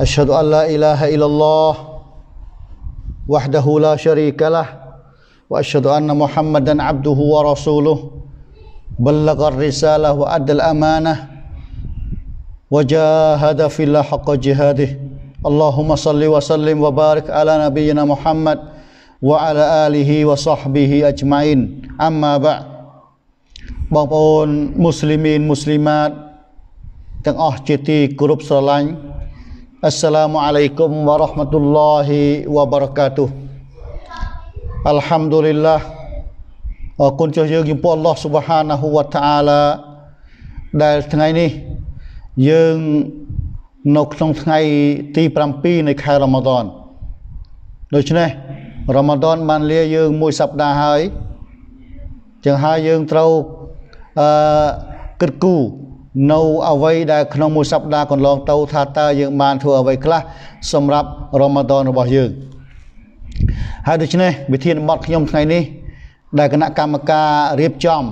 أشهد أن لا إله إلا الله وحده لا شريك له وأشهد أن محمدا عبده ورسوله بلغ الرسالة وأدى الأمانة وجاهد في الله حق جهاده اللهم صل وسلم وبارك على نبينا محمد وعلى آله وصحبه أجمعين أما بعد مسلمين مسلمات وسلم Assalamualaikum warahmatullahi wabarakatuh អល់ហាំឌូលីឡាអរគុណចុះយើងចំពោះអល់ឡោះស៊ុបហានាហ៊ូវតាអាឡាដែលថ្ងៃនេះ យើងនៅក្នុងថ្ងៃទី7នៃខែរ៉ាម៉ាដនដូច្នេះរ៉ាម៉ាដនបានលាយើងមួយសប្តាហ៍ហើយចឹងហើយយើងត្រូវអឺគិតគូរនៅអ្វីដែលក្នុងមួយសប្តាហ៍កន្លងទៅថាតើយើងបានធ្វើអ្វីខ្លះសម្រាប់រ៉ម៉ាដនរបស់យើង ហើយដូច្នេះវិធានបត់ខ្ញុំថ្ងៃនេះដែលគណៈកម្មការរៀបចំ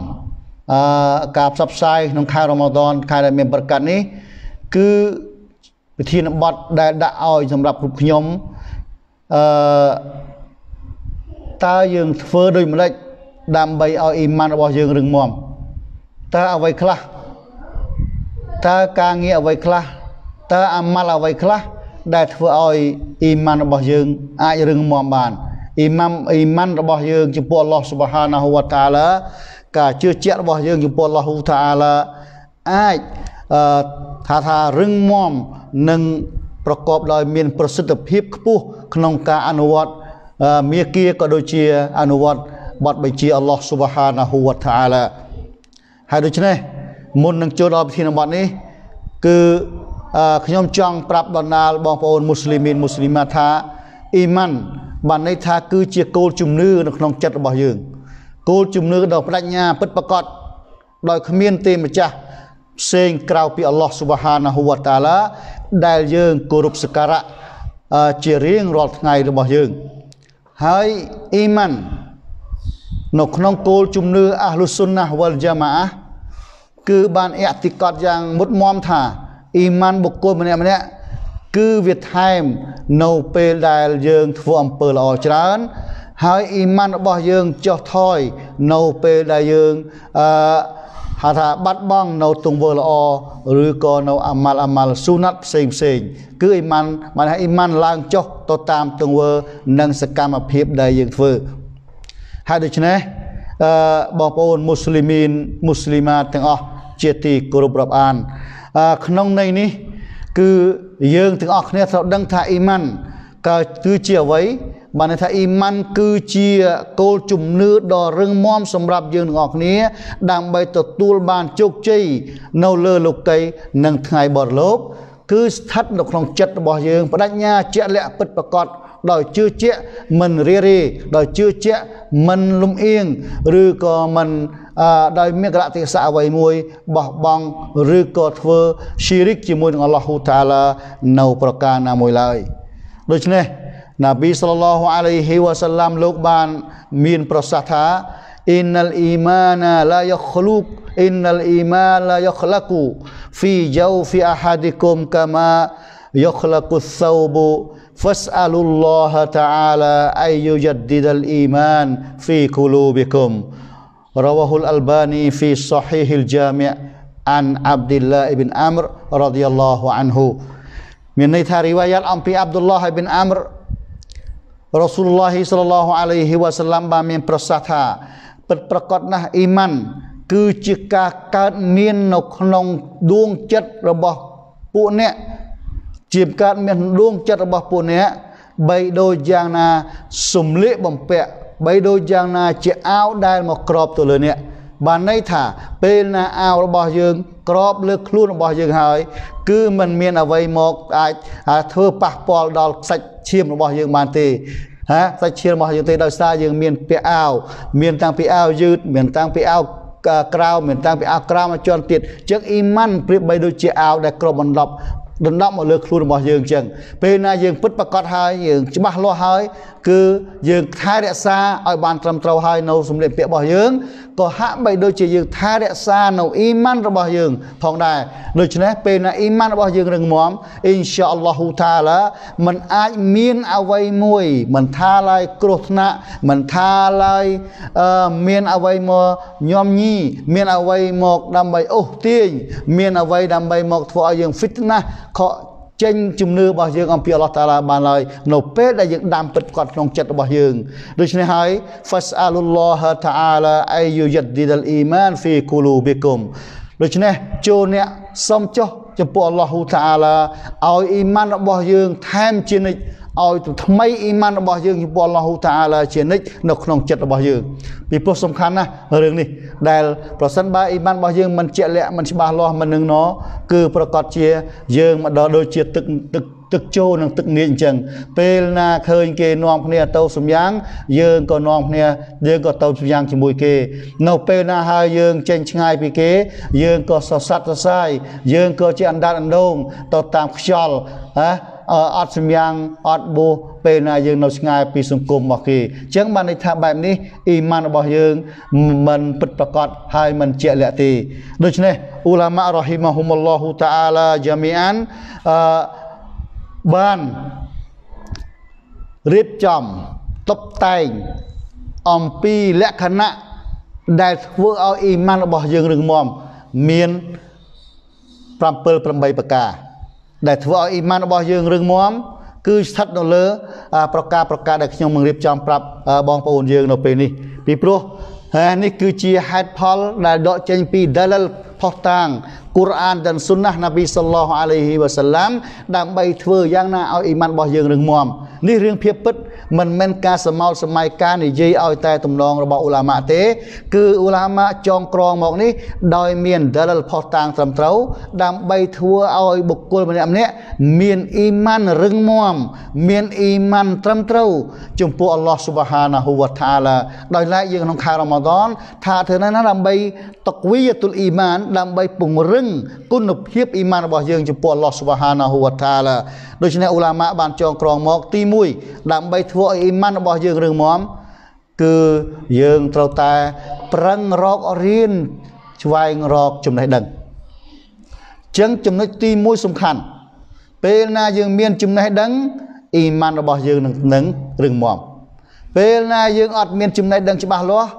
អឺការផ្សព្វផ្សាយក្នុងខែរ៉ម៉ាដនខែដែលមាន ប្រកាសនេះ គឺវិធានបត់ដែលដាក់ឲ្យសម្រាប់គ្រប់ខ្ញុំអឺតើយើងធ្វើដូចម្តេចដើម្បីឲ្យអ៊ីម៉ានរបស់យើងរឹងមាំតើអ្វីខ្លះតើការងារអ្វីខ្លះតើអាម៉ាល់អ្វីខ្លះដែលធ្វើឲ្យអ៊ីម៉ានរបស់យើងអាចរឹងមាំបានអ៊ីម៉ាំអ៊ីម៉ានរបស់យើងចំពោះអល់ឡោះស៊ុបហានាហ៊ូវតាឡាការជឿជាក់របស់យើងចំពោះអល់ឡោះហ៊ូតាឡាអាចថាថារឹងមាំនិងប្រកបដោយ មាន ប្រសិទ្ធភាពខ្ពស់ក្នុងការអនុវត្តមាគាក៏ដូចជា អនុវត្តបទបញ្ជាអល់ឡោះស៊ុបហានាហ៊ូវតាឡាហើយដូច្នេះមុននឹងចូលដល់ពិធីបទនេះគឺខ្ញុំចង់ប្រាប់បណ្ដាលបងប្អូនមូស្លីមីនមូស្លីម៉ាថាអ៊ីម៉ាន់បានន័យថា គឺជាគោលជំនឿនៅក្នុងចិត្តរបស់យើងគោលជំនឿដ៏ប្រាជ្ញាពិតប្រាកដដោយគ្មានទេម្ចាស់ផ្សេងក្រៅពីអល់ឡោះស៊ុបហានាហ៊ូវតាឡាដែលយើងគោរពសក្ការៈជារៀងរាល់ថ្ងៃរបស់យើង ហើយអ៊ីម៉ាន់នៅក្នុងគោលជំនឿអាហ្លុសុនណាវ៉លជាម៉ាអាគឺបានអតិកតយ៉ាងមុតមមថាអ៊ីម៉ានបុគ្គលម្នាក់ម្នាក់គឺវាថែមនៅពេលដែលយើង ធ្វើអំពើល្អច្រើនហើយអ៊ីម៉ានរបស់យើងចុះថយនៅពេលដែលយើងអឺហៅថាបាត់បង់នៅទង្វើល្អឬក៏នៅអាម៉ាល់អាម៉ាល់ស៊ូណាត់ផ្សេងផ្សេងគឺអ៊ីម៉ានបានថាអ៊ីម៉ានឡើងចុះទៅតាម ទង្វើនិងសកម្មភាពដែលយើងធ្វើហើយដូច្នេះអឺបងប្អូនមូស្លីមីនមូស្លីម៉ាទាំងអស់ជាទីគោរពរាប់អានក្នុងន័យនេះគឺយើងទាំងអស់គ្នាត្រូវដឹងថាអ៊ីម៉ាន់កើគឺជាអ្វី បានថាអ៊ីម៉ាន់គឺជាគោលជំនឿដ៏រឹងមាំសម្រាប់យើងទាំងអស់គ្នា ដើម្បី ទទួលបានជោគជ័យនៅលើលោកី និងថ្ងៃបរលោកគឺស្ថិតនៅក្នុងចិត្តរបស់យើងបដិញ្ញាជាក់លាក់ពិតប្រាកដដោយជឿជាក់មិនរារេដោយជឿជាក់មិនលំអៀងឬក៏មិនដោយមានករតិសៈអ្វីមួយបោះបង់ឬក៏ធ្វើឈីរិកជាមួយនឹងអល់ឡោះហ៊ូតាឡានៅប្រការណាមួយឡើយដូច្នេះ ណាប៊ីសលឡោះអាឡៃហ៊ីវ៉ាសាឡាំលោកបាន មានប្រសាសន៍ថាអ៊ីណាលអ៊ីម៉ាណាឡាយខ្លូកអ៊ីណាលអ៊ីម៉ាឡាយខ្លាកូហ្វីជោហ្វីអាហាឌីគុមកាម៉ាយខ្លាកូសោបូ فاسألوا الله تعالى أن يجدد الإيمان في قلوبكم Rawahul Albani fi Sahihil Jami' an Abdullah ibn Amr radhiyallahu anhu មានន័យថារីវ៉ាយ៉ាតអំពីអាប់ឌុលឡាហ៍ ibn Amr រ៉ាស៊ូលឡោះសល្លឡោះអាឡៃហ៊ីវ៉ាសឡាំបានមានប្រសាសន៍ថាពិតប្រកបណាស់អ៊ីម៉ាន់គឺជាការកើតមាននៅក្នុងដួងចិត្តរបស់ពួកអ្នកជាកើតមានដួងចិត្តរបស់ពួកអ្នកបីដូចយ៉ាងណាសំលៀកបំពាក់បីដូចយ៉ាងណាជាអាវដែលមកក្របទៅលើអ្នកបានន័យថាពេលណាអាវរបស់យើងក្របលើខ្លួនរបស់យើងហើយគឺมันមានអ្វីមកអាចធ្វើប៉ះពាល់ដល់សាច់ឈាមរបស់យើងបានទេហាសាច់ឈាមរបស់យើងទេដោយសារយើងមានពាក់អាវមានតាំងពីអាវយឺតមានតាំងពីអាវក្រៅមានតាំងពីអាវក្រៅមកជន់ទៀតចឹងអ៊ីម៉ាន់ប្រៀបបីដូចជាអាវដែលក្របបន្លប់ដណ្ដប់មកលើខ្លួនរបស់យើងអញ្ចឹងពេលណាយើងពិតប្រកបហើយយើងច្បាស់លាស់ហើយគឺយើងថែរក្សាឲ្យបានត្រឹមត្រូវហើយនៅសម្លៀកបំពាក់របស់យើងក៏ហាក់បីដូចជាយើងថែរក្សានៅអ៊ីម៉ានរបស់យើងផងដែរដូច្នេះពេលណាអ៊ីម៉ានរបស់យើងរឹងមាំអ៊ីនសាអល់ឡោះតាឡាมันអាចមានអ្វីមួយមិនថាឡើយគ្រោះថ្នាក់មិនថាឡើយមានអ្វីមកញោមញីមានអ្វីមកដើម្បីអូសទាញមានអ្វីដើម្បីមកធ្វើឲ្យយើង fitness ខកចេញជំនឿរបស់យើងអំពីអល់ឡោះតាឡាបានឡើយនៅពេលដែលយើងដាំពិតគាត់ក្នុងចិត្តរបស់យើងដូច្នេះហើយ fasalullah ta'ala ayyu yaddidal iman fi qulubikum ដូច្នេះចូលអ្នកសុំចុះ ចំពោះអល់ឡោះតាឡាឲ្យអ៊ីម៉ានរបស់យើងថែមជានិច្ចឲ្យថ្មីអ៊ីម៉ានរបស់យើងចំពោះអល់ឡោះតាអាឡាជានិច្ចនៅក្នុងចិត្តរបស់យើងពីព្រោះសំខាន់ណាស់រឿងនេះដែលប្រសិនបើអ៊ីម៉ានរបស់យើងមិនជាក់លាក់មិនច្បាស់លាស់មិននឹងណគឺប្រកាសជាយើងមកដល់ដូចជាទឹកទឹកទឹកចូលនិងទឹកងាចអញ្ចឹងពេលណាឃើញគេនាំគ្នាទៅសំយ៉ាង យើងក៏នាំគ្នាយើងក៏ទៅសំយ៉ាងជាមួយគេ នៅពេលណាហើយយើងចេញឆ្ងាយពីគេ យើងក៏សសាត់សសាយយើងក៏ជាអណ្ដាតអណ្ដងទៅតាមខ្យល់ណាអត់សម្យ៉ាងអត់បួសពេលណាយើងនៅឆ្ងាយពីសង្គមរបស់គេអញ្ចឹងបានន័យថាបែបនេះអ៊ីម៉ានរបស់យើងមិនពិតប្រាកដហើយមិនជាក់លាក់ទេដូច្នេះអ៊ូឡាម៉ារ៉ហ៊ីម៉ាហ៊ុមឡោះតាអាឡាជាមីអានអឺបានរៀបចំតុបតែងអំពីលក្ខណៈដែលធ្វើឲ្យអ៊ីម៉ានរបស់យើងរឹងមាំមាន7 8ប្រការដែលធ្វើឲ្យអ៊ីម៉ានរបស់យើងរឹងមាំគឺស្ថិតនៅលើប្រការប្រការដែលខ្ញុំនឹងរៀបចំប្រាប់បងប្អូនយើងនៅពេលនេះពីព្រោះនេះគឺជាហេតុផលដែលដកចេញពី dalal ផុសតាងកូរ៉ាននិងស៊ុនណះណាប៊ីសល្លោះអាឡៃហ៊ីវ៉ាសាឡាម ដើម្បីធ្វើយ៉ាងណាឲ្យអ៊ីម៉ានរបស់យើងរឹងមាំនេះរឿងភាពពិតមិនមែនការសមោតសម័យការនិយាយឲ្យតែទំនងរបស់ឧឡាម៉ាទេ គឺឧឡាម៉ាចងក្រងមកនេះដោយមានដលផុសតាងត្រឹមត្រូវ ដើម្បីធ្វើឲ្យបុគ្គលម្នាក់ម្នាក់មានអ៊ីម៉ានរឹងមាំមានអ៊ីម៉ានត្រឹមត្រូវចំពោះអល់ឡោះស៊ុបហានាហ៊ូវតាឡាដោយឡែកយើងក្នុងខែរ៉ាម៉ាដនថាធ្វើណាណាដើម្បីតកវីទុលអ៊ីម៉ាន ដើម្បីពង្រឹងគុណភាពអ៊ីម៉ានរបស់យើងចំពោះអល់ឡោះស៊ុបហានាហ៊ូវតាឡាដូច្នេះឧឡាម៉ាបានចងក្រងមក ទី1ដើម្បីធ្វើធ្វើឲ្យអ៊ីម៉ានរបស់យើងរឹងមាំគឺយើងត្រូវតែប្រឹងរករៀនស្វែងរកចំណេះដឹងចឹងចំណុចទី1សំខាន់ពេលណាយើងមានចំណេះដឹងអ៊ីម៉ានរបស់យើងនឹងនឹងរឹងមាំពេលណាយើងអត់មានចំណេះដឹងច្បាស់លាស់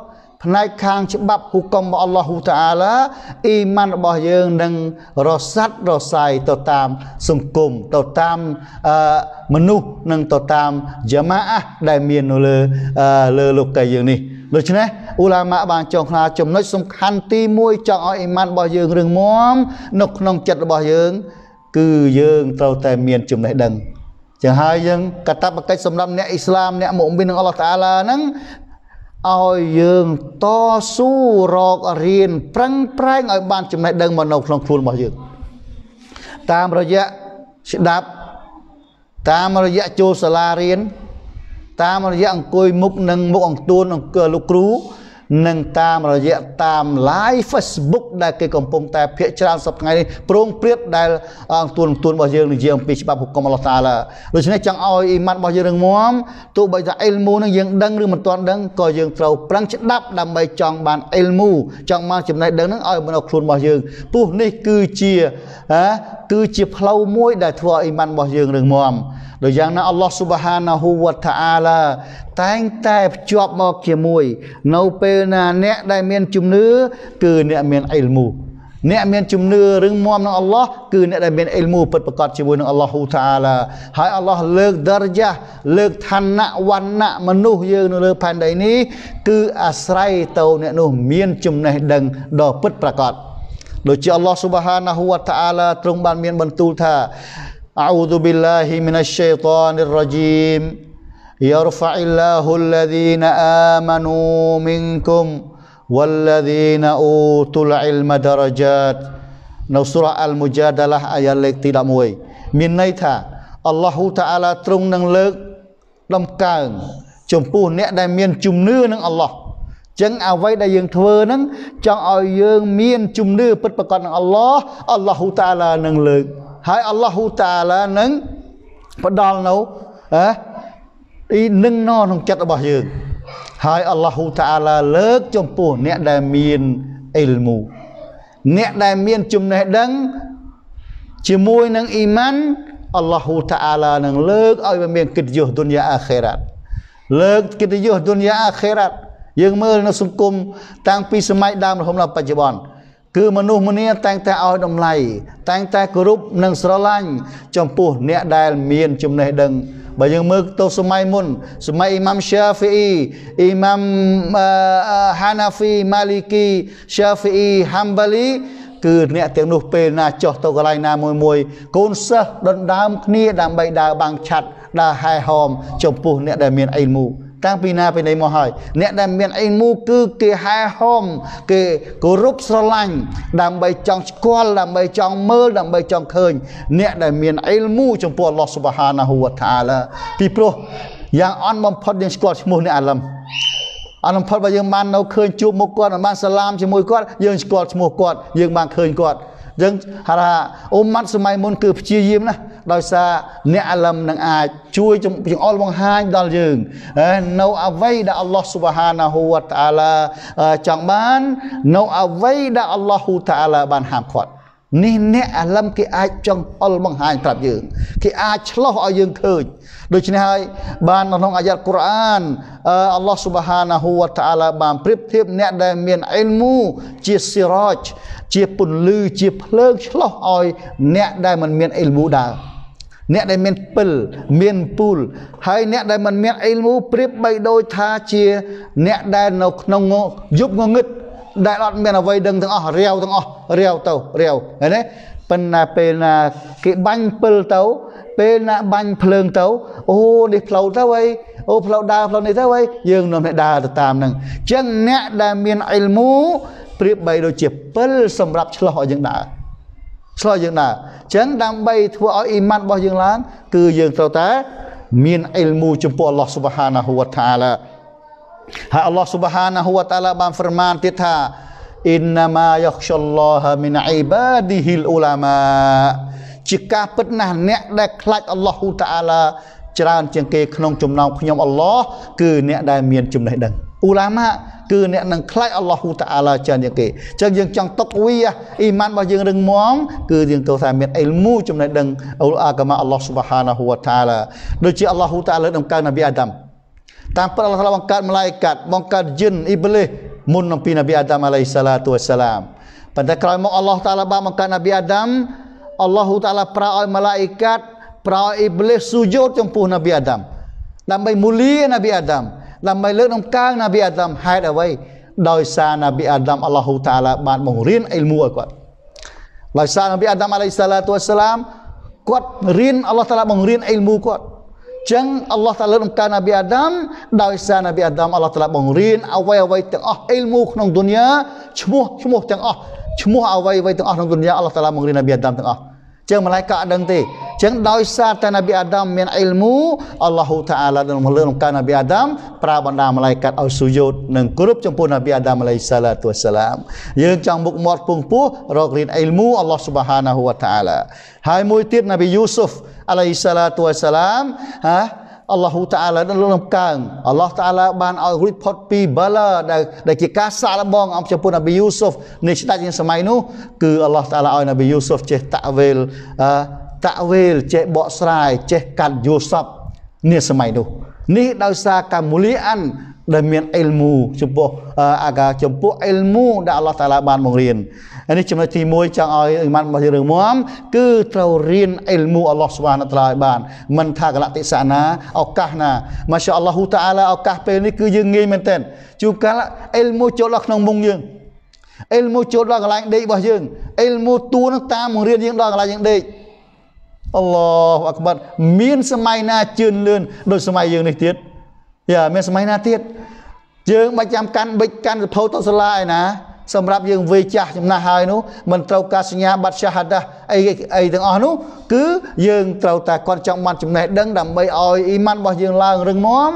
ផ្នែកខាងច្បាប់ហុកមរបស់អល់ឡោះតាអាឡាអ៊ីម៉ានរបស់យើងនឹងរសាត់រសាយទៅតាមសង្គមទៅតាមមនុស្សនិងទៅតាមយ៉ាម៉ាអះដែលមាននៅលើលើលោកកាយយើងនេះដូច្នេះអ៊ូឡាម៉ាបានចងខ្លាចំណុចសំខាន់ទី1ចង់ឲ្យអ៊ីម៉ានរបស់យើងរឹងមាំនៅក្នុងចិត្តរបស់យើងគឺយើងត្រូវតែមានចំណេះដឹងចឹងហើយយើង កតបកិច្ចសម្រាប់អ្នកអ៊ីស្លាមអ្នកមុអ៊មីននឹងអល់ឡោះតាអាឡាហ្នឹងឲ្យយើងតស៊ូរករៀនប្រឹងប្រែងឲ្យបានចំណេះដឹងមកនៅក្នុងខ្លួនរបស់យើងតាមរយៈស្ដាប់តាមរយៈចូលសាលារៀនតាមរយៈអង្គុយមុខនឹងមុខអង្គទួនអង្គលោកគ្រូនិងតាមរយៈតាម live Facebook ដែលគេកំពុងតែភាកច្រើនសប្តាហ៍នេះប្រងព្រាតដែលទួនទួនរបស់យើងនិយាយអំពីច្បាប់គុំអល់ឡោះតាឡាដូច្នេះចង់ឲ្យអ៊ីម៉ានរបស់យើងរឹងមាំទោះបីថាអ៊ីលមូនឹងយើងដឹងឬមិនទាន់ដឹងក៏យើងត្រូវប្រឹងច្បាប់ដើម្បីចង់បានអ៊ីលមូចង់បានចំណេះដឹងនឹងឲ្យមនុស្សខ្លួនរបស់យើងពោះនេះគឺជាហ៎គឺជាផ្លូវមួយដែលធ្វើឲ្យអ៊ីម៉ានរបស់យើងរឹងមាំដូចយ៉ាងណាអល់ឡោះស៊ុបហានាហ៊ូវតាអាឡាតែងតែភ្ជាប់មកជាមួយ នៅពេលណាអ្នកដែលមានជំនឿគឺអ្នកមានអ៊ីលមូ អ្នកមានជំនឿរឹងមាំនឹងអល់ឡោះគឺអ្នកដែលមានអ៊ីលមូពិតប្រាកដជាមួយនឹងអល់ឡោះហ៊ូតាអាឡាហើយអល់ឡោះលើកដរយ៉ាលើកឋានៈវណ្ណៈមនុស្សយើងនៅលើផែនដីនេះ គឺអាស្រ័យទៅអ្នកនោះ មានចំណេះដឹងដ៏ពិតប្រាកដដូចជាអល់ឡោះស៊ុបហានាហ៊ូវ៉ាតាអាឡាទ្រង់បានមានបន្ទូលថាអូឌូប៊ីឡាហ៊ីមីនាឈៃតានីររ៉ាជីម يرفع الله الذين آمنوا منكم والذين أوتوا العلم درجات نو سورة المجادلة آية لك تلا موي من نيتا الله تعالى ترون نن لك لم كان جمبو نئ دائمين جمنو نن الله ចឹងអ្វីដែលយើងធ្វើហ្នឹងចង់ឲ្យយើង មាន ជំនឿពិតប្រាកដនឹងអល់ឡោះអល់ឡោះហ៊ូតាឡានឹងលើកហើយអល់ឡោះហ៊ូតាឡានឹងផ្ដល់នៅអេទីនឹងណក្នុងចិត្តរបស់យើងហើយអល់ឡោះហ៊ូតាឡាលើកចំពោះអ្នកដែលមានអ៊ីលមូអ្នកដែលមានចំណេះដឹងជាមួយនឹងអ៊ីម៉ាន់អល់ឡោះហ៊ូតាឡានឹងលើកឲ្យវាមានកិត្តិយសឌុនយ៉ាអាខេរ៉ាត់លើកកិត្តិយសឌុនយ៉ាអាខេរ៉ាត់យើងមើលនៅសង្គមតាំងពីសម័យដើមរហូតដល់បច្ចុប្បន្នគឺមនុស្សម្នាតែងតែឲ្យតម្លៃតែងតែគោរពនិងស្រឡាញ់ចំពោះអ្នកដែល មានចំណេះដឹងបើយើងមើលទៅសម័យមុនសម័យអ៊ីម៉ាំ Syafi'i អ៊ីម៉ាំ Hanafi Maliki Syafi'i Hanbali គឺអ្នកទាំងនោះពេលណាចោះទៅកន្លែងណាមួយមួយកូនសិស្សដណ្ដើមគ្នាដើម្បីដើរបាំងឆ័ត្រដើរហែហោមចំពោះអ្នកដែលមានអ៊ីលមូតាំងពីណាពីណីមកហើយអ្នកដែលមានអីមូគឺគេហែហមគេគោរពស្រឡាញ់ដើម្បីចង់ស្គាល់ដើម្បីចង់មើលដើម្បីចង់ឃើញអ្នកដែលមានអីលមូចំពោះអល់ឡោះស៊ុបហានាហ៊ូវតាអាឡាពីព្រោះយ៉ាងអន់បំផុតយើងស្គាល់ឈ្មោះអ្នកអាឡឹមអនុផលរបស់យើងបាននៅឃើញជួបមុខគាត់បានសាឡាមជាមួយគាត់យើងស្គាល់ឈ្មោះគាត់យើងបានឃើញគាត់យើងថាអ៊ុមម៉ាត់សម័យមុនគឺព្យាយាមណាស់ដោយសារអ្នកអាលឹមនឹងអាចជួយចង្អុលបង្ហាញដល់យើង នៅអ្វីដែលអល់ឡោះស៊ុបហានាហ៊ូវតាអាឡាចង់បាន នៅអ្វីដែលអល់ឡោះហ៊ូតាអាឡាបានហាមឃាត់ នេះអ្នកអាលឹមគេអាចចង្អុលបង្ហាញប្រាប់យើងគេអាចឆ្លោះឲ្យយើងឃើញដូច្នេះហើយ បានក្នុងអាយ៉ាត់កូរ៉ានអល់ឡោះស៊ុបហានាហ៊ូវតាអាឡាបានប្រៀបធៀបអ្នកដែលមានអ៊ីលមូជាស៊ីរ៉ាជជាពន្លឺជាភ្លើងឆ្លោះឲ្យ អ្នកដែលមិនមានអ៊ីលមូដែរអ្នកដែលមានពិលមានពូលហើយអ្នកដែលមិនមានអ៊ីលមូប្រៀបបីដូចថាជាអ្នកដែលនៅក្នុងយប់ងងឹតដែលអត់មានអ្វីដឹងទាំងអស់រាវទាំងអស់រាវទៅរាវឃើញទេប៉ុន្តែពេលណាគេបាញ់ពិលទៅពេលណាបាញ់ភ្លើងទៅអូនេះផ្លូវទៅហើយអូផ្លូវដើរផ្លូវនេះទៅហើយយើងនាំអ្នកដើរទៅតាមនឹងអញ្ចឹងអ្នកដែលមានអ៊ីលមូប្រៀបបីដូចជាពិលសម្រាប់ឆ្លោះឲ្យយើងដើរឆ្លើយយើងដែរអញ្ចឹងដើម្បីធ្វើឲ្យអ៊ីម៉ានរបស់យើងឡើងគឺយើងត្រូវតែមានអ៊ីលមូចំពោះអល់ឡោះស៊ុបហានាហ៊ូវតាឡាហើយអល់ឡោះស៊ុបហានាហ៊ូវតាឡាបានហ្វរមានទៀតថាអ៊ីនណាម៉ាយ៉ាខ្យល់ឡោះមីនអ៊ីបាឌីហ៊ីលអ៊ូឡាម៉ាជាការពិតណាស់អ្នកដែលខ្លាចអល់ឡោះហ៊ូតាឡាច្រើនជាងគេក្នុងចំណោមខ្ញុំអល់ឡោះគឺអ្នកដែលមានចំណេះដឹងอุลามะคือเนี่ยนังคล้ายอัลลอฮฺตะอาลาจันยังเกจังยังจังตกวีอะอีมันบางยังดึงมองคือยังตัวสามีอิลมูจุมในดึงอัลอากามะอัลลอฮฺ سبحانه และ تعالى โดยที่อัลลอฮฺตะอาลาดังการนบีอาดัมตามพระอัลลอฮฺบังการมลายกัดบังการจินอิบลิมุนนับปีนบีอาดัมอะลัยสลาตุวะสลามปัจจัยครามองอัลลอฮฺตะอาลาบังการนบีอาดัมอัลลอฮฺตะอาลาพระอัลมลายกัดพระอิบลิสุญูดจงพูนบีอาดัมนำไปมุลีนบีอาดัมដើម្បីលើកដំកើងណាប៊ីអាដាមហេតុអ្វីដោយសារណាប៊ីអាដាមអល់ឡោះតាឡាបានបង្រៀនអ៊ីលមូឲ្យគាត់ដោយសារណាប៊ីអាដាមអាឡៃសាឡាទូសឡាមគាត់រៀនអល់ឡោះតាឡាបង្រៀនអ៊ីលមូគាត់ចឹងអល់ឡោះតាលើកដំកើងណាប៊ីអាដាមដោយសារណាប៊ីអាដាមអល់ឡោះតាឡាបង្រៀនអ្វីអ្វីទាំងអស់អ៊ីលមូក្នុងឌុនយ៉ាឈ្មោះឈ្មោះទាំងអស់ឈ្មោះអ្វីអ្វីទាំងអស់ក្នុងឌុនយ៉ាអល់ឡោះតាឡាបង្រៀនណាប៊ីអាដាមទាំងអស់ចឹងម្ល៉េះក៏អត់ដឹងទេចឹងដោយសារតែនប៊ីអាដាមមានអ៊ីលមូអល់ឡោះតាអាឡានឹងលើក្នុងការនប៊ីអាដាមប្រើបណ្ដាម្លាយកាត់ឲ្យស៊ូយោតនិងគ្រប់ចំពោះនប៊ីអាដាមអាឡៃសាឡាទូសាឡាមយើងចង់មុខមាត់ពងពោះរករៀនអ៊ីលមូអល់ឡោះស៊ុបហានាហូវតាអាឡាហើយមួយទៀតនប៊ីយូស៊ុហ្វអាឡៃសាឡាទូសាឡាមហាអល់ឡោះតាអាឡានឹងលើកកើងអល់ឡោះតាអាឡាបានឲ្យរួចផុតពីបាឡាដែលដែលជាការសាកល្បងអំចំពោះនប៊ីយូស៊ុហ្វនេះស្ដេចក្នុងសម័យនោះគឺអល់ឡោះតាអាឡាឲ្យនប៊ីយូស៊ុហ្វចេះតាក់វេលអឺតវេលចេះបកស្រាយចេះកាត់យល់សពនេះសម័យនោះនេះដោយសារកាមូលីអានដែលមានអ៊ីលមូចំពោះអាកាចំពោះអ៊ីលមូដែលអល់ឡោះតាឡាបានបង្រៀននេះចំណុចទី1ចង់ឲ្យអ៊ីម៉ានរបស់យើងរឹងមាំគឺត្រូវរៀនអ៊ីលមូអល់ឡោះស្វានតាឡាឲ្យបាន មិនថាកលតិសាណាឱកាសណាម៉ាសាអល់ឡោះតាឡាឱកាសពេលនេះគឺយើងងាយមែនទែនជួនកាលអ៊ីលមូចូលដល់ក្នុងមុងយើងអ៊ីលមូចូលដល់កន្លែងដេករបស់យើងអ៊ីលមូទួនឹងតាមបង្រៀនយើងដល់កន្លែងយើងដេកអល់ឡោះអក្បត់មានសម័យណាជឿនលឿនដូចសម័យយើងនេះទៀតយ៉ាមានសម័យណាទៀតយើងមិនចាំកាន់បិចកាន់សភៅតសាលាឯណាសម្រាប់យើងវេចាស់ចំណាស់ហើយនោះមិនត្រូវការសញ្ញាបត្រសាហាដាអីអីទាំងអស់នោះគឺយើងត្រូវតែគាត់ចង់បានចំណេះដឹងដើម្បីឲ្យអ៊ីម៉ានរបស់យើងឡើងរឹងមាំ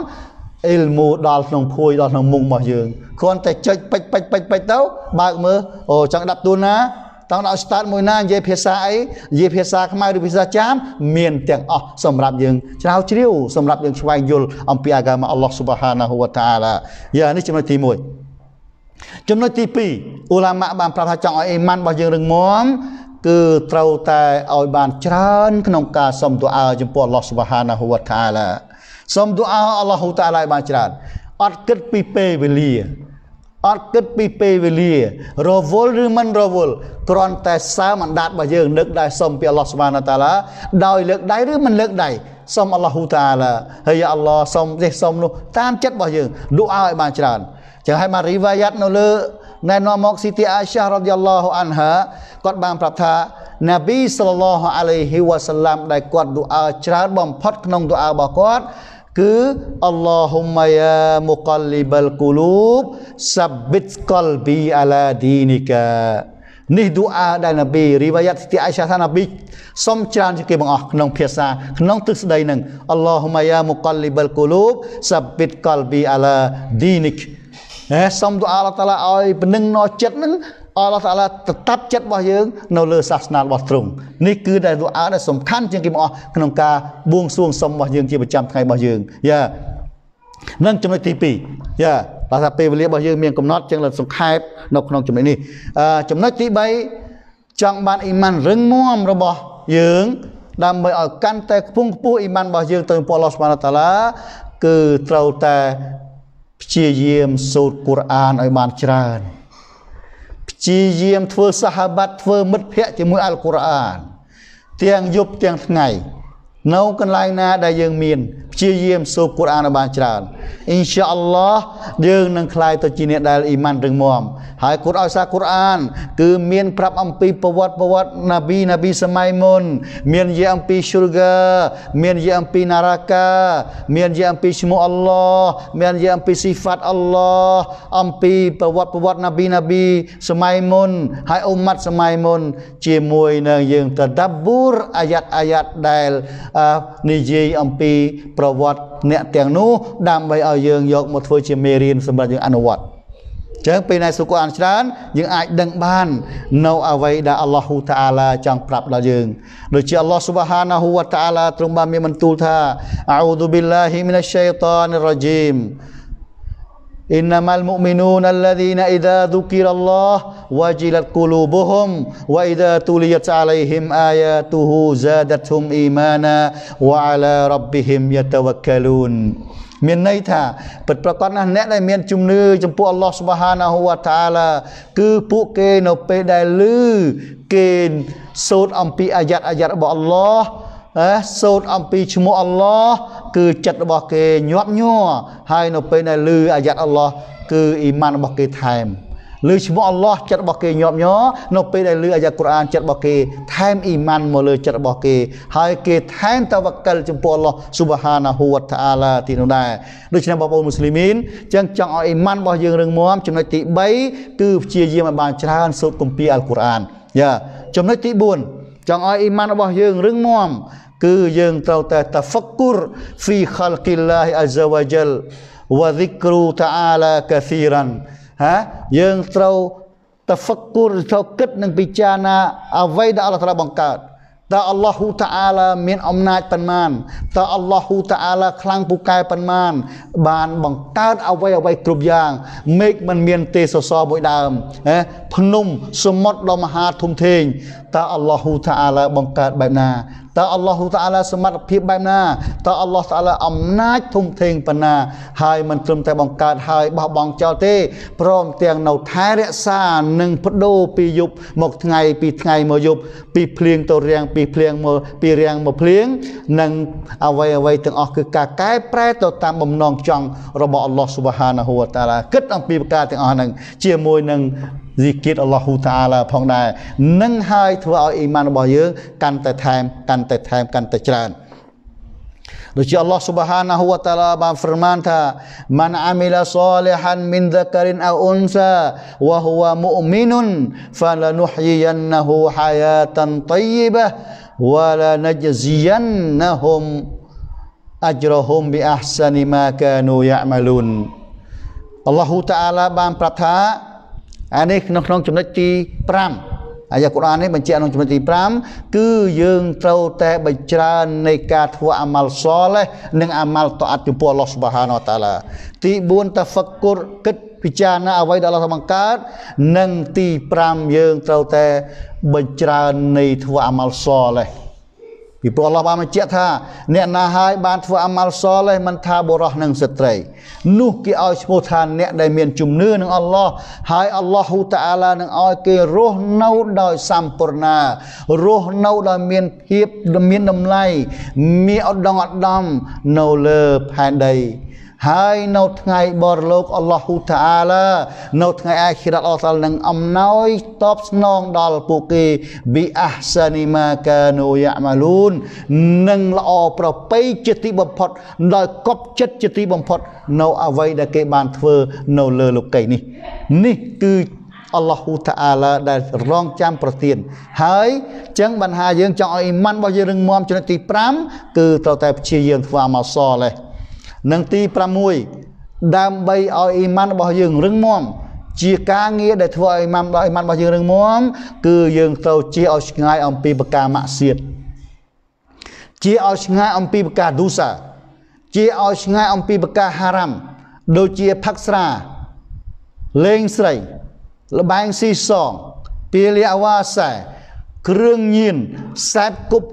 អ៊ីលមូដល់ក្នុងភួយដល់ក្នុងមុងរបស់យើងគ្រាន់តែចុចពេចពេចពេចពេចទៅបើកមើលអូចង់ដាប់ទួលណាតង់ដល់ស្តាតមួយណានិយាយភាសាអីនិយាយភាសាខ្មែរឬភាសាចាម មានទាំងអស់សម្រាប់យើងជ្រាវជ្រាវសម្រាប់យើងស្វែងយល់អំពីអាកាមអល់ឡោះស៊ុបហានាហ៊ូវតាឡាយ៉ានេះចំណុចទី1ចំណុចទី2អ៊ូឡាម៉ាបានប្រាប់ថាចង់ឲ្យអ៊ីម៉ានរបស់យើងរឹងមាំគឺត្រូវតែឲ្យបានច្រើន ក្នុងការសុំទូអាចំពោះអល់ឡោះស៊ុបហានាហ៊ូវតាឡាសុំទូអាអល់ឡោះហ៊ូតាឡាឲ្យបានច្រើនអត់គិតពីពេលវេលាអត់គិតពីពេលវេលា រវល់ឬមិនរវល់គ្រាន់តែសើមអណ្ដាតរបស់យើងនឹកដែរសូមពីអល់ឡោះសុបានតាឡាដោយលើកដៃឬមិនលើកដៃសូមអល់ឡោះហ៊ូតាឡាហើយអល់ឡោះសូមនេះសូមនោះតាមចិត្តរបស់យើងឌូអាឲ្យបានច្រើនចឹងហើយមករីវ៉ាយ៉ាត់នៅលើណែនាំមកស៊ីទីអាសារ៉ាឌីយ៉ាឡោះអានហាគាត់បានប្រាប់ថា ណាប៊ីសល្លឡោះអាឡៃហ៊ីវ៉ាសាឡាមដែលគាត់ឌូអាច្រើនបំផុតក្នុងឌូអារបស់គាត់ ke Allahumma ya muqallibal qulub sabbit qalbi ala dinika ni doa dari nabi riwayat siti aisyah sana nabi som chan ke bang ah knong phiasa nong tuk sdai nang Allahumma ya muqallibal qulub sabbit qalbi ala dinik eh som doa Allah taala oi peneng no chet nang អល់ឡោះតាឡាតតាប់ចិត្តរបស់យើង នៅលើសាសនារបស់ទ្រង់នេះគឺដែលទូអាដែលសំខាន់ជាងគេមកអស់ក្នុងការបួងសួងសុំរបស់យើងជាប្រចាំថ្ងៃរបស់យើងយ៉ានឹងចំណុចទី2យ៉ាបើថាពេលវេលារបស់យើងមានកំណត់ជាងលសង្ខេបនៅ ក្នុងចំណុចនេះអឺចំណុចទី3ចង់បានអ៊ីម៉ានរឹងមាំរបស់យើង ដើម្បីឲ្យកាន់តែខ្ពង់ខ្ពស់អ៊ីម៉ានរបស់យើងទៅព្រះឡោះស្មារតាឡាគឺត្រូវតែព្យាយាមសូត្រកូរ៉ានឲ្យបានច្រើនព្យាយាមធ្វើសហបាត់ធ្វើ មិត្តភ័ក្តិជាមួយអល់កុរអានទាំងយប់ទាំងថ្ងៃ នៅកន្លែងណាដែលយើងមានព្យាយាមសូត្រកូរ៉ានឲ្យបានច្រើនអ៊ីនសាអល់ឡោះយើងនឹងក្លាយទៅជាអ្នកដែលអ៊ីម៉ានរឹងមាំហើយគាត់ឲ្យសារកូរ៉ានគឺមានប្រាប់អំពីប្រវត្តិប្រវត្តិណាប៊ីណាប៊ីសម័យមុនមាននិយាយអំពីស៊ូរហ្កាមាននិយាយអំពីណារ៉ាកាមាននិយាយអំពីឈ្មោះអល់ឡោះមាននិយាយអំពីស៊ីហ្វាត់អល់ឡោះអំពីប្រវត្តិប្រវត្តិណាប៊ីណាប៊ីសម័យមុនហើយអ៊ុម៉ាត់សម័យមុនជាមួយនឹងយើងតដាប៊ូរអាយ៉ាត់អាយ៉ាត់ដែលនិយាយអំពីប្រវត្តិអ្នកទាំងនោះដើម្បីឲ្យយើងយកមកធ្វើជាមេរៀនសម្រាប់យើងអនុវត្តចឹងពេលដែលសុគអានច្រើនយើងអាចដឹងបាននៅអ្វីដែលអល់ឡោះហ៊ូតាអាឡាចង់ប្រាប់ដល់យើងដូចជាអល់ឡោះស៊ុបហានាហ៊ូវតាអាឡាទ្រង់បានមានបន្ទូលថាអោឌូប៊ីឡាហ៊ីមីណាស្ឆៃតានរ៉ាជីម Innamal mu'minuna alladhina idza dzukirallah wajilat qulubuhum wa idza tuliyat 'alaihim ayatuhu zadatuhum imana wa 'ala rabbihim yatawakkalun មានន័យថាពិតប្រាកដណាស់អ្នកដែលមានជំនឿចំពោះអល់ឡោះស៊ុបហានាហ៊ូវតាឡាគឺពួកគេនៅពេលដែលឮគេសូត្រអំពីអាយ៉ាត់អាយ៉ាត់របស់អល់ឡោះសូត្រអំពីឈ្មោះអល់ឡោះគឺចិត្តរបស់គេញាប់ញ័រហើយនៅពេលដែលឮអាយ៉ាត់អល់ឡោះគឺអ៊ីម៉ានរបស់គេថែមលើឈ្មោះអល់ឡោះចិត្តរបស់គេញាប់ញ័រនៅពេលដែលលើអាយ៉ាកូរ៉ានចិត្តរបស់គេថែមអ៊ីម៉ានមកលើចិត្តរបស់គេហើយគេថែមតាវកិលចំពោះអល់ឡោះស៊ុបហានាហ៊ូវតាអាឡាទីនោះដែរដូច្នេះបងប្អូនមូស្លីមីនចឹងចង់ឲ្យអ៊ីម៉ានរបស់យើងរឹងមាំចំណុចទី3គឺព្យាយាមឲ្យបានច្រើនសូត្រគម្ពីរអល់កូរ៉ានយ៉ាចំណុចទី4ចង់ឲ្យអ៊ីម៉ានរបស់យើងរឹងមាំគឺយើងត្រូវតែតាហ្វឹកគូរ fi khalqillah azza wa jal wa dhikru ta'ala kathiran ហាយើងត្រូវតាហ្វឹកគូរត្រូវគិតនិងពិចារណាអ្វីដែលអល់ឡោះត្រូវបង្កើតតើអល់ឡោះហ៊ូតាអាឡាមានអំណាចប៉ុន្មានតើអល់ឡោះហ៊ូតាអាឡាខ្លាំងពូកែប៉ុន្មាន បានបង្កើតអ្វីអ្វីគ្រប់យ៉ាងមេឃមិនមាន ទេសសរមួយដើមភ្នំសមុទ្រដ៏មហាធំធេងតើអល់ឡោះហ៊ូតាអាឡាបង្កើតបែបណាតើអល់ឡោះតាអាឡាសមត្ថភាពបែបណាតើអល់ឡោះតាអាឡាអំណាចធំធេងប៉ុណ្ណាហើយមិនត្រឹមតែបង្កើតហើយបោះបង់ចោលទេព្រមទាំងនៅថែរក្សានិងបដូរពីយប់មកថ្ងៃពីថ្ងៃមកយប់ពីភ្លៀងទៅរាំងពីភ្លៀងមកពីរាំងមកភ្លៀងនិងអ្វីអ្វីទាំងអស់គឺការកែប្រែទៅតាមបំណងចង់របស់អល់ឡោះស៊ុបហានាហ៊ូវតាអាឡាគិតអំពីប្រការទាំងអស់ហ្នឹងជាមួយនឹងซิกิดอัลลอฮฺทูอาลาพองได้นั่งให้เทวอีมานบอยเยอะกันแต่แทมกันแต่แทมกันแต่จานโดยที่อัลลอฮฺ سبحانه และ تعالى บานฟรมานท่ามันอามิลาซอลิฮันมินดะการินอาอุนซาวะฮุวะมุอ์มินุนฟะลานุฮิยันนะฮูฮายาตันตยิบะวะลานจซียันนะฮุมอัจรฮุมบิอัพซานิมากานูยะมะลุนอัลลอฮฺ تعالى บานประทาអានេះក្នុងក្នុងចំណុចទី5អាយ៉ាកូរ៉ាននេះបញ្ជាក់ក្នុងចំណុចទី5គឺយើងត្រូវតែបញ្ច្រើននៃការធ្វើអាម៉ាល់សលនិងអាម៉ាល់តអាត់ចំពោះអល់ឡោះស៊ុបហានវតាឡាទី4តាហ្វឹកគុរគិតពិចារណាអ្វីដែលអល់ឡោះបានបង្កើតនិងទី5យើងត្រូវតែបញ្ច្រើននៃធ្វើអាម៉ាល់សលហ្នឹងពីព្រោះអល់ឡោះបានបញ្ជាក់ថាអ្នកណាហើយបានធ្វើអាម៉ាល់សលេះមិនថាបុរសនិងស្ត្រីនោះគេឲ្យឈ្មោះថាអ្នកដែលមានជំនឿនឹងអល់ឡោះហើយអល់ឡោះហ៊ូតាអាឡានឹងឲ្យគេរស់នៅដោយសម្ពរណារស់នៅដោយមានភាពមានតម្លៃមានឧត្តមឧត្តមនៅលើផែនដីហើយនៅថ្ងៃ បរលោកអល់ឡោះហ៊ូតាអាឡានៅថ្ងៃអាខិរ៉ាត់អល់សាល់នឹងអំណោយតបស្នងដល់ពួកគេប៊ីអាសានីម៉ាកានូយ៉ាម៉ាលូននឹងល្អប្រពៃជាទីបំផុតដោយកប់ចិត្តជាទីបំផុត នៅអ្វីដែលគេបានធ្វើនៅលើលោកីនេះ នេះគឺអល់ឡោះហ៊ូតាអាឡាដែលរងចាំប្រទានហើយចឹងបានថាយើងចង់ឲ្យអ៊ីម៉ានរបស់យើងរឹងមាំចំណុចទី5គឺត្រូវតែព្យាយាមធ្វើអាម៉ាសលេះនិងទី6ដើម្បីឲ្យអ៊ីម៉ានរបស់យើងរឹងមាំជាការងារដែលធ្វើឲ្យអ៊ីម៉ានដល់អ៊ីម៉ានរបស់យើងរឹងមាំគឺយើងត្រូវជៀសឲ្យឆ្ងាយ អំពីប្រការម៉ាក់សៀតជៀសឲ្យឆ្ងាយអំពីប្រការឌូសាជៀសឲ្យឆ្ងាយអំពីប្រការហារ៉ាំដូចជាផឹកស្រាលេងស្រីលបែងស៊ីសងពាលីអាវ៉ាសែគ្រឿងញៀនសែបគប់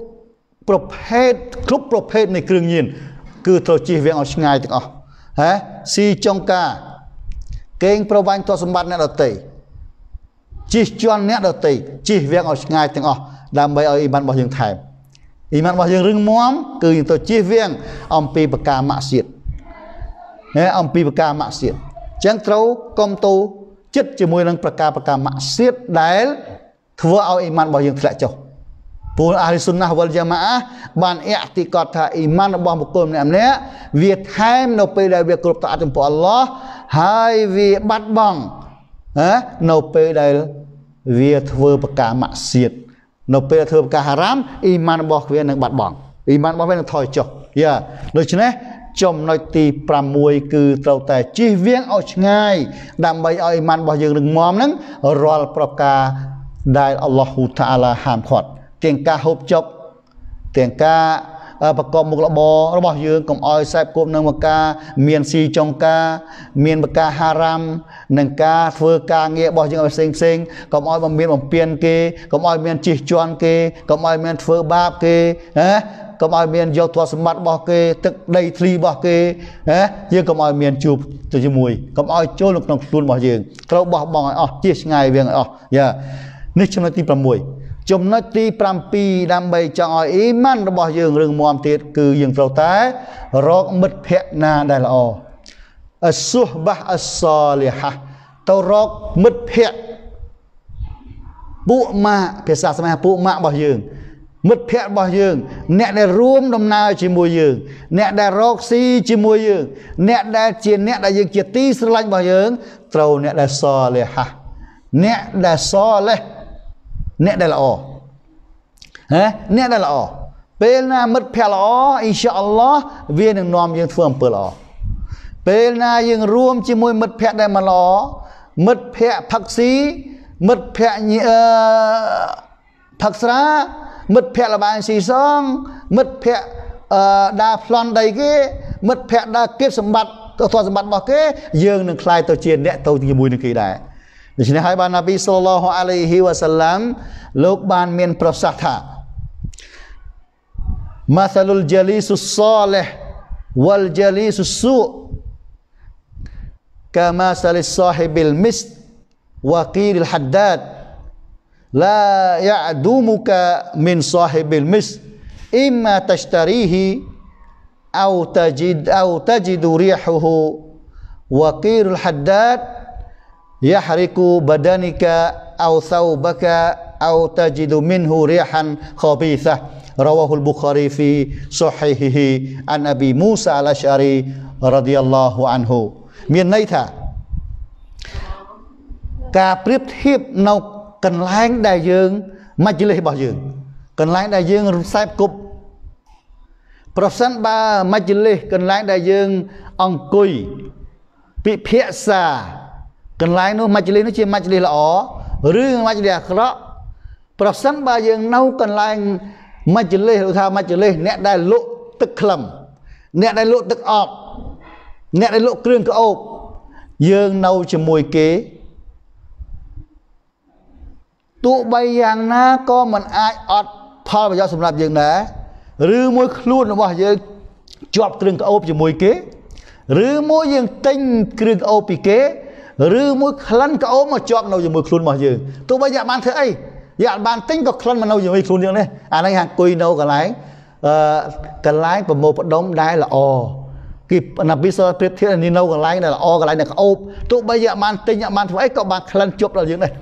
ប្រភេទគ្រប់ប្រភេទនៃគ្រឿងញៀនគឺត្រូវជៀសវាងឲ្យឆ្ងាយទាំងអស់ហេស៊ីចុងការកេងប្រវាញ់ទ្រព្យសម្បត្តិអ្នកដតីជិះជន់អ្នកដតីជិះវាងឲ្យឆ្ងាយទាំងអស់ដើម្បីឲ្យអ៊ីម៉ានរបស់យើងថែមអ៊ីម៉ានរបស់យើងរឹងមាំគឺយើងទៅជិះវាងអំពីបកាមាក់សៀតណាអំពីបកាមាក់សៀតអញ្ចឹងត្រូវកុំទៅចិត្តជាមួយនឹងប្រការបកាមាក់សៀតដែល ធ្វើឲ្យអ៊ីម៉ានរបស់យើងធ្លាក់ចុះពលអាលីសុនណាវលយ៉ាម៉ាបានអ៊ីតិកតថាអ៊ីម៉ានរបស់បុគ្គលម្នាក់ម្នាក់វាថែមនៅពេលដែលវាគ្រប់តាចំពោះអល់ឡោះហើយវាបាត់បង់ណានៅពេលដែលវាធ្វើប្រការម៉ាក់សៀតនៅពេលធ្វើប្រការហារ៉ាមអ៊ីម៉ានរបស់វានឹងបាត់បង់អ៊ីម៉ានរបស់វានឹងថយចុះយ៉ាដូច្នេះចំណុចទី6គឺត្រូវតែជិះវៀងឲ្យឆ្ងាយដើម្បីឲ្យអ៊ីម៉ានរបស់យើងនឹងមមនឹងរាល់ប្រការដែលអល់ឡោះហ៊ូតាអាឡាហាមឃាត់ទាំងការហូបចុកទាំងការប្រកបមុខរបររបស់យើងកុំឲ្យសែបគប់នឹងមកការមានស៊ីចុងការមានមកការហារ៉ាំនិងការធ្វើការងាររបស់យើងឲ្យផ្សេងផ្សេងកុំឲ្យបំមានបំពេញគេកុំឲ្យមានជិះជាន់គេកុំឲ្យមានធ្វើបាបគេណាកុំឲ្យមានយកទ្រព្យសម្បត្តិរបស់គេទឹកដីធ្លីរបស់គេណាយើងកុំឲ្យមានជួបទៅជាមួយកុំឲ្យចូលក្នុងខ្លួនរបស់យើងត្រូវបោះបង់ឲ្យអស់ជិះឆ្ងាយវាងឲ្យអស់យ៉ានេះចំណុចទី6ចំណុចទី7ដើម្បីចង់ឲ្យអ៊ីម៉ានរបស់យើងរឹងមាំទៀតគឺយើងត្រូវតែ រកមិត្តភក្តិណាដែលល្អអសុបះអសលិហះទៅរកមិត្តភក្តិពួកម៉ាក់ភាសាសម័យពួកម៉ាក់របស់យើង មិត្តភក្តិរបស់យើង អ្នកដែលរួមដំណើរជាមួយយើង អ្នកដែលរកស៊ីជាមួយយើង អ្នកដែលជាអ្នកដែលយើង ជាទីស្រឡាញ់របស់យើងត្រូវអ្នកដែលសលិហះអ្នកដែលសលិហះអ្នកដែលល្អហ៎អ្នកដែលល្អពេលណាមិត្តភ័ក្តិល្អអ៊ីនសាអល់ឡោះវានឹងនាំយើងធ្វើអំពើល្អពេលណា យើងរួម ជាមួយមិត្តភ័ក្តិដែលមិនល្អមិត្តភ័ក្តិផឹកស៊ីមិត្តភ័ក្តិផឹកស្រាមិត្តភ័ក្តិលបែងស៊ីសង មិត្តភ័ក្តិដើរប្លន់ដីគេ មិត្តភ័ក្តិដើរគៀបសម្បត្តិទ្រព្យសម្បត្តិរបស់គេយើងនឹងខ្លាយទៅជាអ្នកទៅជាមួយនឹងគេដែរដូច្នេះហើយបាននប៊ីសុលឡោះអាឡៃហ៊ីវ៉ាសាឡាំលោកបានមានប្រសាសន៍ថាម៉ាសាលុលជាលីសុសលះវលជាលីសុសូកាម៉ាសាលិសាហ៊ីប៊ីលមីសវ៉ាគីរលហាដាត لا يعدمك من صاحب المسك إما تشتريه أو تجد أو تجد ريحه وقير الحداد yahriku badanika au thawbaka au tajidu minhu rihan khabithah rawahul bukhari fi sahihihi an abi musa al-asy'ari radhiyallahu anhu មានន័យថាការប្រៀបធៀបនៅកន្លែងដែលយើងមជ្ឈិលិសរបស់យើង កន្លែងដែលយើងរំសែបគប់ប្រសិនបើមជ្ឈិលិសកន្លែងដែលយើងអង្គុយពិភាក្សាកន្លែងនោះមជ្ឈលីសនោះជាមជ្ឈលីសល្អឬមជ្ឈលីសអាក្រក់ប្រសិនបើយើងនៅកន្លែងមជ្ឈលីសឬថាមជ្ឈលីសអ្នកដែលលក់ទឹកក្លឹមអ្នកដែលលក់ទឹកអប់អ្នកដែលលក់គ្រឿងក្អូបយើងនៅជាមួយគេទោះបីយ៉ាងណាក៏មិនអាចអត់ផលប្រយោជន៍សម្រាប់យើងដែរឬមួយខ្លួនរបស់ យើងជាប់គ្រឿងក្អូបជាមួយគេ ឬមួយយើងទិញគ្រឿងក្អូបពីគេឬមួយក្លិនក្អូមមកជាប់នៅជាមួយខ្លួនរបស់យើងទោះបីយ៉ាងបានធ្វើអីយ៉ាងបានទិញក៏ក្លិនមកនៅជាមួយខ្លួនយើងនេះអានេះហាក់គុយនៅកន្លែងអឺកន្លែងប្រមូលផ្ដុំដែលល្អគេអាពីសប្រៀបធៀបនេះនៅកន្លែងដែលល្អកន្លែងដែលក្អូបទោះបីយ៉ាងបានទិញយ៉ាងបានធ្វើអីក៏បានក្លិនជាប់ដល់យើងដែរ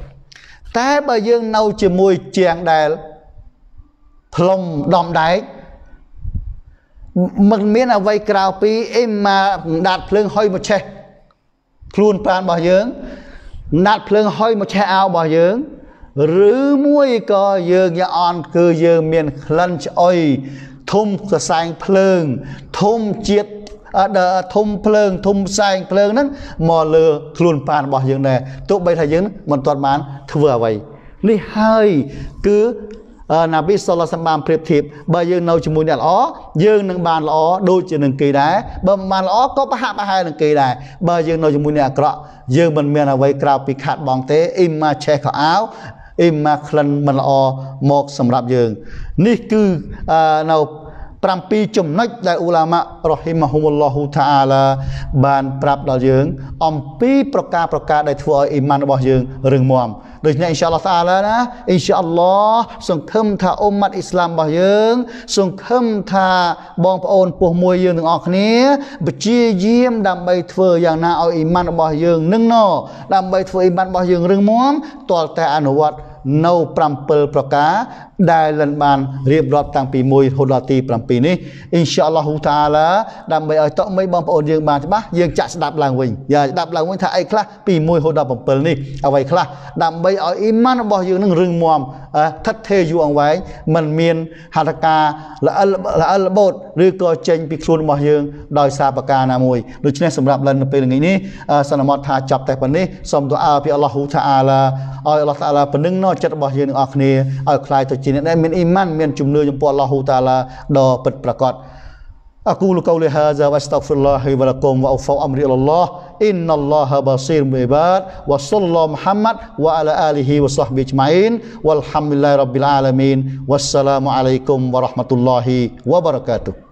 តែបើយើងនៅជាមួយជាងដែលផ្លុំដំដែកមិនមានអ្វីក្រៅពីអេម៉ាដាតភ្លើងហុយមកឆេះខ្លួនប្រានរបស់យើងណាត់ភ្លើងហុយមកឆេះអាវរបស់យើងឬមួយក៏យើងយ៉ាអន់គឺយើងមានក្លិនឆ្អុយធំសរសែងភ្លើងធំជាតិធំភ្លើងធំសែងភ្លើងហ្នឹងមកលើខ្លួនប្រានរបស់យើងដែរទោះបីថាយើងមិនទាន់បានធ្វើអ្វីនេះហើយគឺណាប៊ីសល្លាសបានប្រៀបធៀបបើយើងនៅជាមួយអ្នកល្អយើងនឹងបានល្អដូចជានឹងគេដែរបើមិនបានល្អក៏ប្រហាក់ប្រហែលនឹងគេដែរបើយើងនៅជាមួយអ្នកអាក្រក់យើងមិនមានអ្វីក្រៅពីខាត់បងទេអ៊ីម៉ាឆេះក៏អោអ៊ីម៉ាក្លិនមិនល្អមកសម្រាប់យើង នេះគឺនៅ7ចំណុចដែលអ៊ូឡាម៉ារ៉ហ៊ីម៉ាហ៊ូមឡោហ៊ូថាអាឡាបានប្រាប់ដល់យើង អំពី ប្រការប្រការដែលធ្វើឲ្យអ៊ីម៉ានរបស់យើងរឹងមាំដូច្នេះអ៊ីនសាអល់ឡោះតាឡាណាអ៊ីនសាអល់ឡោះសង្ឃឹមថាអ៊ុម៉ាត់អ៊ីស្លាមរបស់យើងសង្ឃឹមថាបងប្អូនពោះមួយយើងទាំងអស់គ្នាព្យាយាមដើម្បីធ្វើយ៉ាងណាឲ្យអ៊ីម៉ានរបស់យើងនឹងណ ដើម្បីធ្វើអ៊ីម៉ានរបស់យើងរឹងមាំទាល់តែអនុវត្តនៅ7ប្រការដែលលិនបានរៀបរាប់តាំងពី1រហូតដល់ទី7នេះអ៊ីនសាអល់ឡោះតាឡាដើម្បីឲ្យតក់មីបងប្អូនយើងបានច្បាស់យើងចាក់ស្ដាប់ឡើងវិញយ៉ាស្ដាប់ឡើងវិញថាអីខ្លះពី1រហូតដល់7នេះអ្វីខ្លះដើម្បីឲ្យអ៊ីម៉ានរបស់យើងនឹងរឹងមាំថិតថេរយូរអង្វែងមិនមានហត្ថការល្អិលល្អិលបូតឬក៏ចេញពីខ្លួនរបស់យើងដោយសារប្រការណាមួយដូច្នេះសម្រាប់លិននៅពេលថ្ងៃនេះសន្មតថាចប់តែប៉ុណ្នេះសូមទូអាពីអល់ឡោះតាឡាឲ្យអល់ឡោះតាឡាពនឹងនៅចិត្តរបស់យើងទាំងអស់គ្នាឲ្យคลายទៅជាអ្នកដែលមានអ៊ីម៉ានមានជំនឿចំពោះអល់ឡោះហ៊ូតាឡាដ៏ពិតប្រាកដអកូលកូលីហាザវស្តាហ្វីលឡោះវ៉ាលកុំវ៉ាអូហ្វោអមរីអ៊ីលឡោះអ៊ីនឡោះបាស៊ីរមីបាតវ៉ាសុលឡោមហាម៉ាត់វ៉ាអាឡាអាលីហ៊ីវ៉ាសាហ៊បីជម៉ាអ៊ីនវ៉ាលហាំឌុលឡាយរ៉ាប់បិលអាឡាមីនវ៉ាសសាឡាមអាឡៃគុំវ៉ារ៉ាហ្មាតុលឡោហ៊ីវ៉ាបារកាតូ